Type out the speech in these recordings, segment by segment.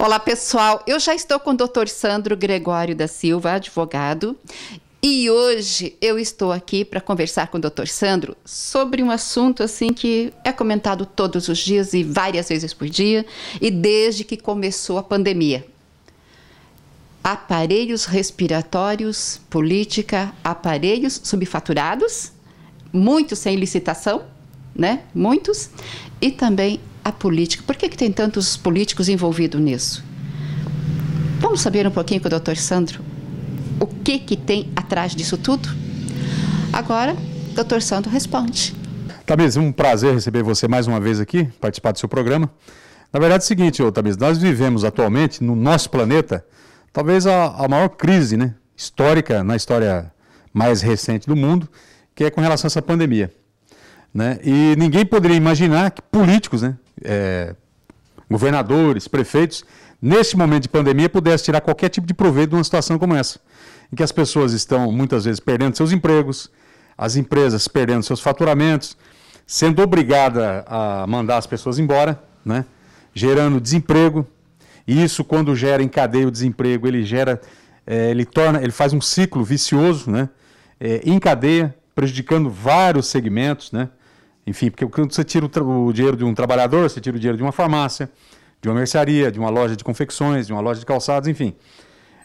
Olá, pessoal. Eu já estou com o Dr. Sandro Gregório da Silva, advogado, e hoje eu estou aqui para conversar com o Dr. Sandro sobre um assunto assim que é comentado todos os dias e várias vezes por dia, e desde que começou a pandemia. Aparelhos respiratórios, política, aparelhos subfaturados, muitos sem licitação, né? Muitos, e também a política. Por que, que tem tantos políticos envolvidos nisso? Vamos saber um pouquinho com o doutor Sandro o que, que tem atrás disso tudo? Agora, doutor Sandro responde. Tamires, um prazer receber você mais uma vez aqui, participar do seu programa. Na verdade é o seguinte, ô, nós vivemos atualmente no nosso planeta talvez a, a maior crise né, histórica na história mais recente do mundo, que é com relação a essa pandemia. Né? E ninguém poderia imaginar que políticos, né, é, governadores, prefeitos, neste momento de pandemia, pudesse tirar qualquer tipo de proveito de uma situação como essa, em que as pessoas estão muitas vezes perdendo seus empregos, as empresas perdendo seus faturamentos, sendo obrigada a mandar as pessoas embora, né? gerando desemprego. E isso, quando gera em cadeia o desemprego, ele gera, é, ele torna, ele faz um ciclo vicioso, né? É, em cadeia, prejudicando vários segmentos, né? Enfim, porque quando você tira o, o dinheiro de um trabalhador, você tira o dinheiro de uma farmácia, de uma mercearia, de uma loja de confecções, de uma loja de calçados, enfim.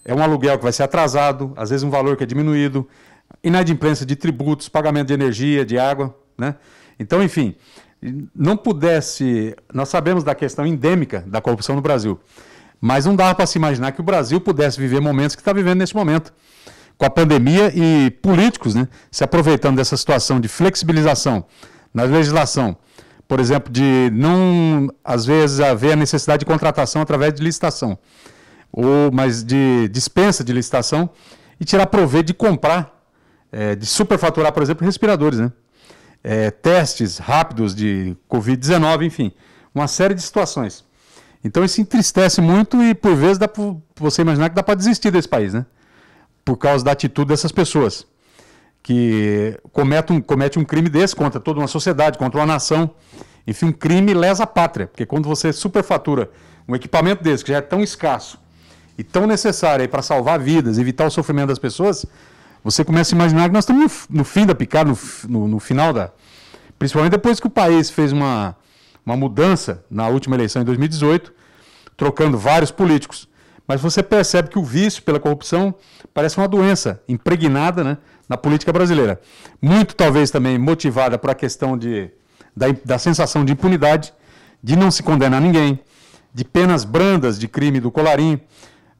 É um aluguel que vai ser atrasado, às vezes um valor que é diminuído, inadimplência de tributos, pagamento de energia, de água, né? Então, enfim, não pudesse. Nós sabemos da questão endêmica da corrupção no Brasil, mas não dava para se imaginar que o Brasil pudesse viver momentos que está vivendo neste momento, com a pandemia e políticos né, se aproveitando dessa situação de flexibilização na legislação. Por exemplo, de não, às vezes, haver a necessidade de contratação através de licitação, ou mas de dispensa de licitação e tirar proveito de comprar, é, de superfaturar, por exemplo, respiradores, né? É, testes rápidos de Covid-19, enfim, uma série de situações. Então isso entristece muito e por vezes dá para você imaginar que dá para desistir desse país, né? Por causa da atitude dessas pessoas que comete um, comete um crime desse contra toda uma sociedade, contra uma nação. Enfim, um crime lesa a pátria, porque quando você superfatura um equipamento desse, que já é tão escasso e tão necessário para salvar vidas, evitar o sofrimento das pessoas, você começa a imaginar que nós estamos no, no fim da picada, no, no, no, final da. Principalmente depois que o país fez uma, uma mudança na última eleição em 2018, trocando vários políticos mas você percebe que o vício pela corrupção parece uma doença impregnada né, na política brasileira. Muito, talvez, também motivada por a questão de, da, da sensação de impunidade, de não se condenar ninguém, de penas brandas de crime do colarinho,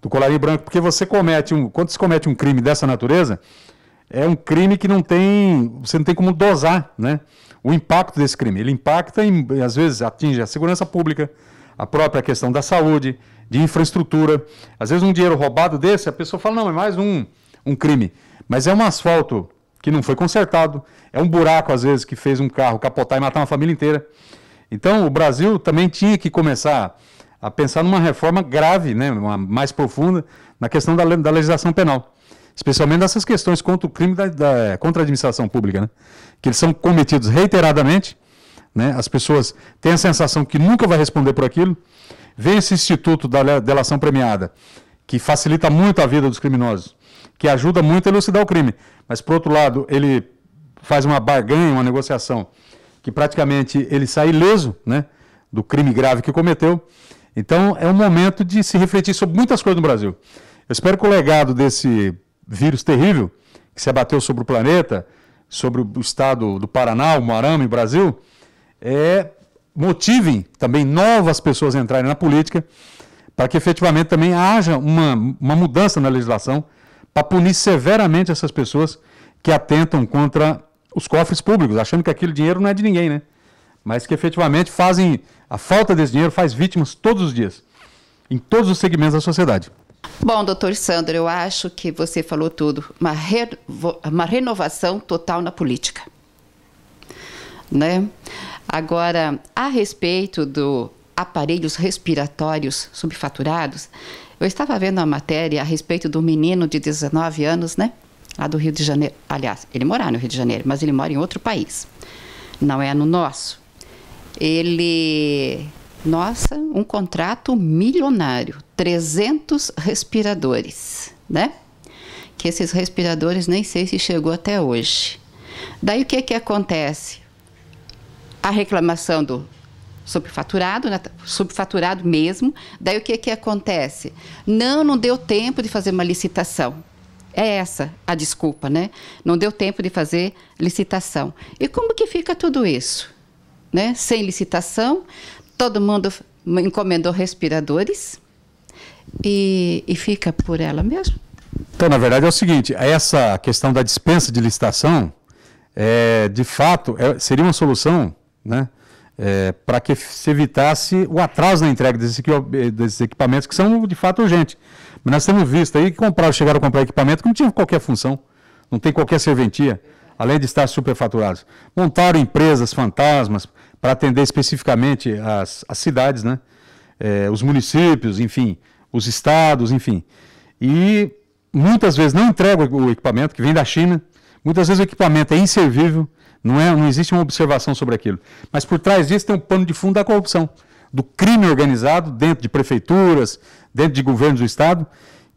do colarinho branco, porque você comete um, quando se comete um crime dessa natureza, é um crime que não tem, você não tem como dosar, né? O impacto desse crime, ele impacta e às vezes atinge a segurança pública, a própria questão da saúde, de infraestrutura. Às vezes um dinheiro roubado desse, a pessoa fala, não, é mais um, um crime. Mas é um asfalto que não foi consertado, é um buraco, às vezes, que fez um carro capotar e matar uma família inteira. Então o Brasil também tinha que começar a pensar numa reforma grave, né, uma mais profunda, na questão da, da legislação penal. Especialmente nessas questões contra o crime da, da, contra a administração pública, né? que eles são cometidos reiteradamente, né? as pessoas têm a sensação que nunca vai responder por aquilo, Vem esse instituto da delação premiada, que facilita muito a vida dos criminosos, que ajuda muito a elucidar o crime, mas, por outro lado, ele faz uma barganha, uma negociação, que praticamente ele sai ileso né, do crime grave que cometeu. Então, é um momento de se refletir sobre muitas coisas no Brasil. Eu espero que o legado desse vírus terrível que se abateu sobre o planeta, sobre o estado do Paraná, o Marama e Brasil, é motivem também novas pessoas a entrarem na política, para que efetivamente também haja uma, uma mudança na legislação para punir severamente essas pessoas que atentam contra os cofres públicos, achando que aquele dinheiro não é de ninguém, né? Mas que efetivamente fazem a falta desse dinheiro faz vítimas todos os dias, em todos os segmentos da sociedade. Bom, doutor Sandro, eu acho que você falou tudo. Uma, re... uma renovação total na política né? Agora, a respeito do aparelhos respiratórios subfaturados, eu estava vendo a matéria a respeito do menino de 19 anos, né? Lá do Rio de Janeiro. Aliás, ele mora no Rio de Janeiro, mas ele mora em outro país. Não é no nosso. Ele. Nossa, um contrato milionário. 300 respiradores, né? Que esses respiradores nem sei se chegou até hoje. Daí o que, que acontece? a reclamação do subfaturado, né? subfaturado mesmo. Daí o que, que acontece? Não, não deu tempo de fazer uma licitação. É essa a desculpa, né? Não deu tempo de fazer licitação. E como que fica tudo isso? Né? Sem licitação, todo mundo encomendou respiradores e, e fica por ela mesmo. Então, na verdade, é o seguinte: essa questão da dispensa de licitação, é, de fato, é, seria uma solução né? É, para que se evitasse o atraso na entrega desses, equipamentos que são de fato urgentes. Mas nós temos visto aí que compraram, chegaram a comprar equipamento que não tinha qualquer função, não tem qualquer serventia, além de estar superfaturados. Montaram empresas fantasmas para atender especificamente as, as cidades, né? É, os municípios, enfim, os estados, enfim. E muitas vezes não entrega o equipamento que vem da China, muitas vezes o equipamento é inservível, não, é, não existe uma observação sobre aquilo. Mas por trás disso tem um pano de fundo da corrupção, do crime organizado dentro de prefeituras, dentro de governos do Estado,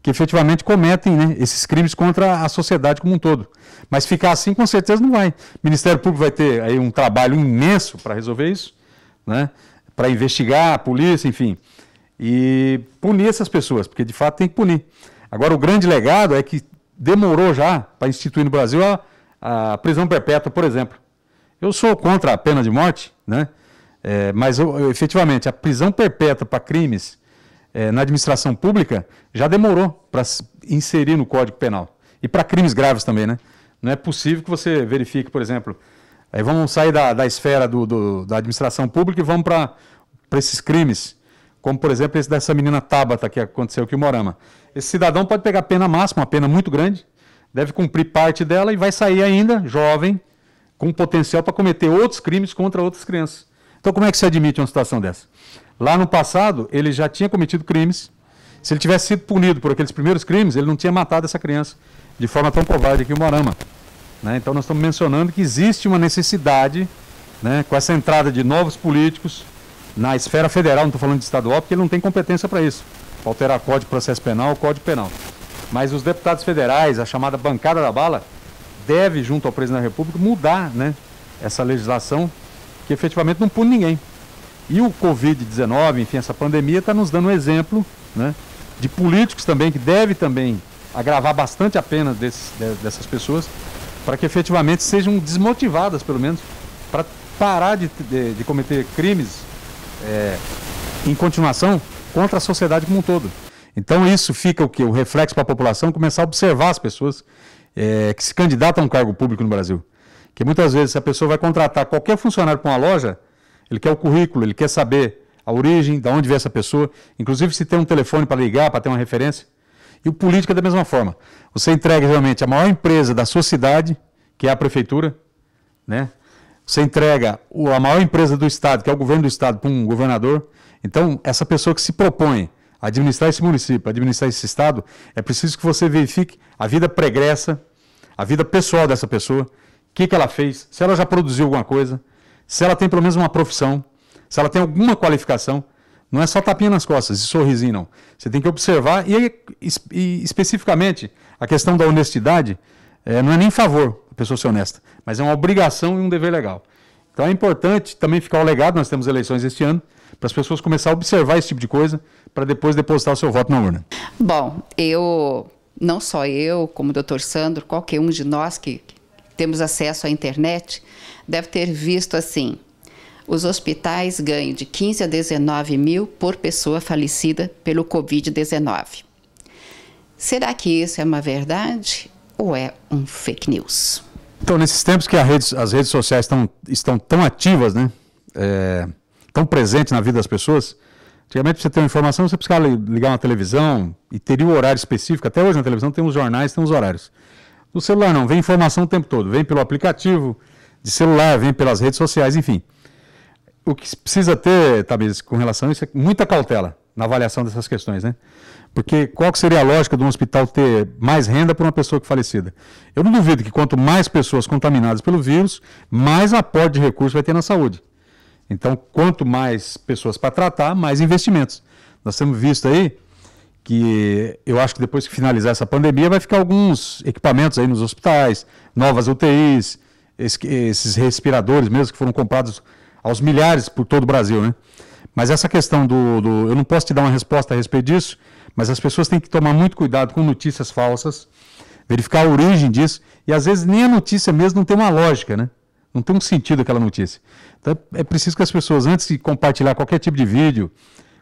que efetivamente cometem né, esses crimes contra a sociedade como um todo. Mas ficar assim com certeza não vai. O Ministério Público vai ter aí um trabalho imenso para resolver isso, né, para investigar a polícia, enfim, e punir essas pessoas, porque de fato tem que punir. Agora, o grande legado é que demorou já para instituir no Brasil a a prisão perpétua, por exemplo. Eu sou contra a pena de morte, né? É, mas eu, efetivamente a prisão perpétua para crimes é, na administração pública já demorou para inserir no Código Penal. E para crimes graves também, né? Não é possível que você verifique, por exemplo, aí vamos sair da, da esfera do, do, da administração pública e vamos para esses crimes, como por exemplo esse dessa menina Tabata que aconteceu aqui em Morama. Esse cidadão pode pegar pena máxima, uma pena muito grande, deve cumprir parte dela e vai sair ainda jovem, com potencial para cometer outros crimes contra outras crianças. Então, como é que se admite uma situação dessa? Lá no passado, ele já tinha cometido crimes. Se ele tivesse sido punido por aqueles primeiros crimes, ele não tinha matado essa criança de forma tão covarde aqui em Morama. Né? Então, nós estamos mencionando que existe uma necessidade, né, com essa entrada de novos políticos na esfera federal, não estou falando de estadual, porque ele não tem competência para isso. Alterar Código de Processo Penal, Código Penal. Mas os deputados federais, a chamada bancada da bala, deve, junto ao presidente da República, mudar né, essa legislação que efetivamente não pune ninguém. E o Covid-19, enfim, essa pandemia está nos dando um exemplo né, de políticos também, que deve também agravar bastante a pena desses, dessas pessoas, para que efetivamente sejam desmotivadas, pelo menos, para parar de, de, de, cometer crimes é, em continuação contra a sociedade como um todo. Então isso fica o que O reflexo para a população começar a observar as pessoas é, que se candidatam a um cargo público no Brasil. Que muitas vezes a pessoa vai contratar qualquer funcionário para uma loja, ele quer o currículo, ele quer saber a origem, de onde vem essa pessoa, inclusive se tem um telefone para ligar, para ter uma referência. E o político é da mesma forma. Você entrega realmente a maior empresa da sua cidade, que é a prefeitura, né? Você entrega a maior empresa do estado, que é o governo do estado, para um governador. Então, essa pessoa que se propõe administrar esse município, administrar esse estado, é preciso que você verifique a vida pregressa, a vida pessoal dessa pessoa, o que, que ela fez, se ela já produziu alguma coisa, se ela tem pelo menos uma profissão, se ela tem alguma qualificação. Não é só tapinha nas costas e sorrisinho, não. Você tem que observar e, e especificamente, a questão da honestidade é, não é nem favor a pessoa ser honesta, mas é uma obrigação e um dever legal. Então é importante também ficar o legado, nós temos eleições este ano, para as pessoas começarem a observar esse tipo de coisa, para depois depositar o seu voto na urna? Bom, eu, não só eu, como o doutor Sandro, qualquer um de nós que temos acesso à internet, deve ter visto assim: os hospitais ganham de 15 a 19 mil por pessoa falecida pelo Covid-19. Será que isso é uma verdade ou é um fake news? Então, nesses tempos que rede, as redes sociais estão, estão tão ativas, né? É, tão presentes na vida das pessoas, Antigamente, para você ter uma informação, você precisava ligar uma televisão e teria o um horário específico. Até hoje na televisão tem os jornais, tem os horários. No celular não, vem informação o tempo todo. Vem pelo aplicativo de celular, vem pelas redes sociais, enfim. O que precisa ter, talvez, com relação a isso é muita cautela na avaliação dessas questões, né? Porque qual que seria a lógica de um hospital ter mais renda para uma pessoa que é falecida? Eu não duvido que quanto mais pessoas contaminadas pelo vírus, mais aporte de recursos vai ter na saúde. Então, quanto mais pessoas para tratar, mais investimentos. Nós temos visto aí que eu acho que depois que finalizar essa pandemia vai ficar alguns equipamentos aí nos hospitais, novas UTIs, esses respiradores mesmo que foram comprados aos milhares por todo o Brasil, né? Mas essa questão do, do eu não posso te dar uma resposta a respeito disso, mas as pessoas têm que tomar muito cuidado com notícias falsas, verificar a origem disso e às vezes nem a notícia mesmo não tem uma lógica, né? Não tem um sentido aquela notícia. Então é preciso que as pessoas, antes de compartilhar qualquer tipo de vídeo,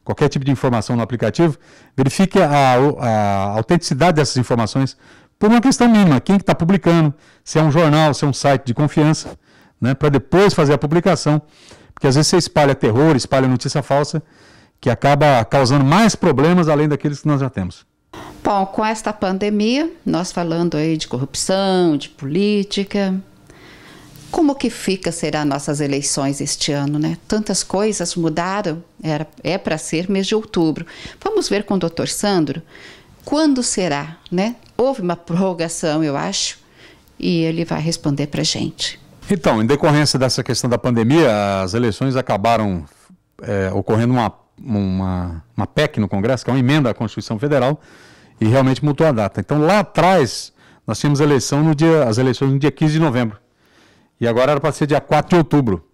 qualquer tipo de informação no aplicativo, verifique a, a autenticidade dessas informações por uma questão mínima. Quem está publicando, se é um jornal, se é um site de confiança, né, para depois fazer a publicação. Porque às vezes você espalha terror, espalha notícia falsa, que acaba causando mais problemas além daqueles que nós já temos. Bom, com esta pandemia, nós falando aí de corrupção, de política, como que fica será nossas eleições este ano, né? Tantas coisas mudaram, era é para ser mês de outubro. Vamos ver com o Dr. Sandro quando será, né? Houve uma prorrogação, eu acho, e ele vai responder para gente. Então, em decorrência dessa questão da pandemia, as eleições acabaram é, ocorrendo uma, uma, uma PEC no Congresso, que é uma emenda à Constituição Federal, e realmente mudou a data. Então, lá atrás, nós tínhamos eleição no dia, as eleições no dia 15 de novembro. E agora era para ser dia 4 de outubro.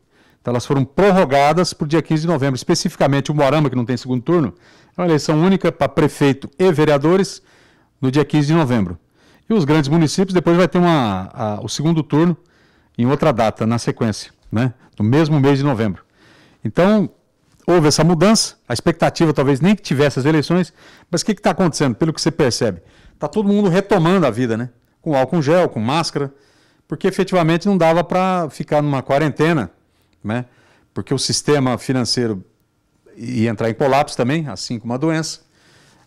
Então elas foram prorrogadas para o dia 15 de novembro. Especificamente o Morama, que não tem segundo turno, é uma eleição única para prefeito e vereadores no dia 15 de novembro. E os grandes municípios depois vai ter uma, a, o segundo turno em outra data, na sequência, né? no mesmo mês de novembro. Então, houve essa mudança, a expectativa talvez nem que tivesse as eleições, mas o que está acontecendo, pelo que você percebe? Está todo mundo retomando a vida, né? Com álcool gel, com máscara, porque efetivamente não dava para ficar numa quarentena, né? porque o sistema financeiro ia entrar em colapso também, assim como a doença,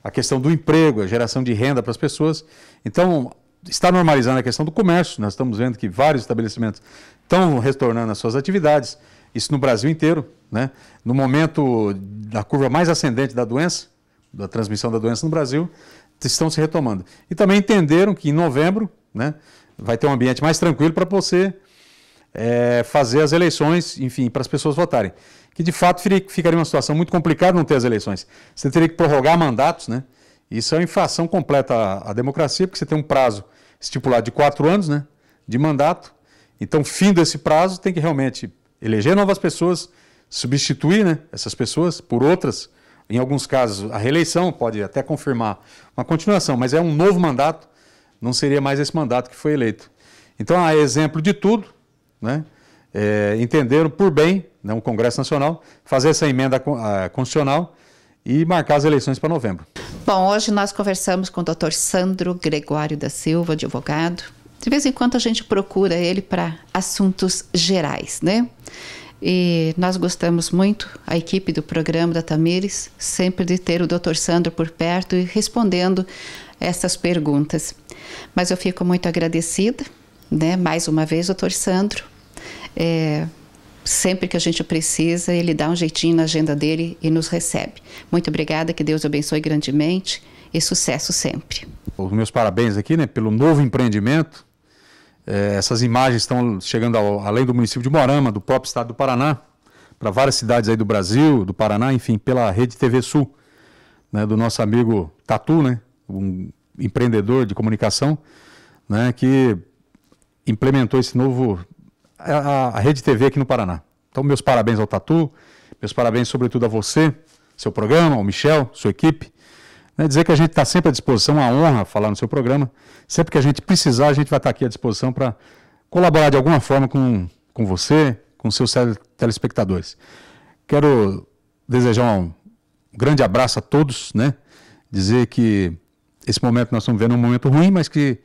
a questão do emprego, a geração de renda para as pessoas. Então, está normalizando a questão do comércio, nós estamos vendo que vários estabelecimentos estão retornando às suas atividades, isso no Brasil inteiro, né? no momento da curva mais ascendente da doença, da transmissão da doença no Brasil, estão se retomando. E também entenderam que em novembro, né, vai ter um ambiente mais tranquilo para você é, fazer as eleições, enfim, para as pessoas votarem. Que de fato ficaria uma situação muito complicada não ter as eleições. Você teria que prorrogar mandatos, né? Isso é uma infração completa à, à democracia, porque você tem um prazo estipulado de quatro anos, né? De mandato. Então, fim desse prazo, tem que realmente eleger novas pessoas, substituir né, essas pessoas por outras. Em alguns casos, a reeleição pode até confirmar uma continuação, mas é um novo mandato não seria mais esse mandato que foi eleito. Então, há exemplo de tudo, né? É, entenderam por bem, né, o Congresso Nacional, fazer essa emenda constitucional e marcar as eleições para novembro. Bom, hoje nós conversamos com o doutor Sandro Gregório da Silva, advogado. De vez em quando a gente procura ele para assuntos gerais, né? E nós gostamos muito, a equipe do programa da Tamires, sempre de ter o Dr. Sandro por perto e respondendo essas perguntas. Mas eu fico muito agradecida, né? Mais uma vez, Dr. Sandro. É, sempre que a gente precisa, ele dá um jeitinho na agenda dele e nos recebe. Muito obrigada, que Deus abençoe grandemente e sucesso sempre. Os meus parabéns aqui, né, pelo novo empreendimento é, essas imagens estão chegando ao, além do município de Morama, do próprio estado do Paraná, para várias cidades aí do Brasil, do Paraná, enfim, pela Rede TV Sul, né, do nosso amigo Tatu, né, um empreendedor de comunicação, né, que implementou esse novo a, a Rede TV aqui no Paraná. Então, meus parabéns ao Tatu, meus parabéns sobretudo a você, seu programa, ao Michel, sua equipe, né? Dizer que a gente está sempre à disposição, uma honra falar no seu programa. Sempre que a gente precisar, a gente vai estar tá aqui à disposição para colaborar de alguma forma com, com você, com seus telespectadores. Quero desejar um grande abraço a todos, né? Dizer que esse momento nós estamos vendo é um momento ruim, mas que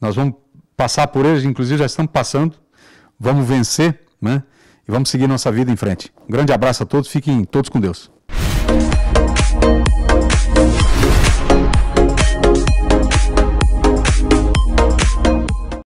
nós vamos passar por ele, inclusive já estamos passando, vamos vencer, né? E vamos seguir nossa vida em frente. Um grande abraço a todos, fiquem todos com Deus.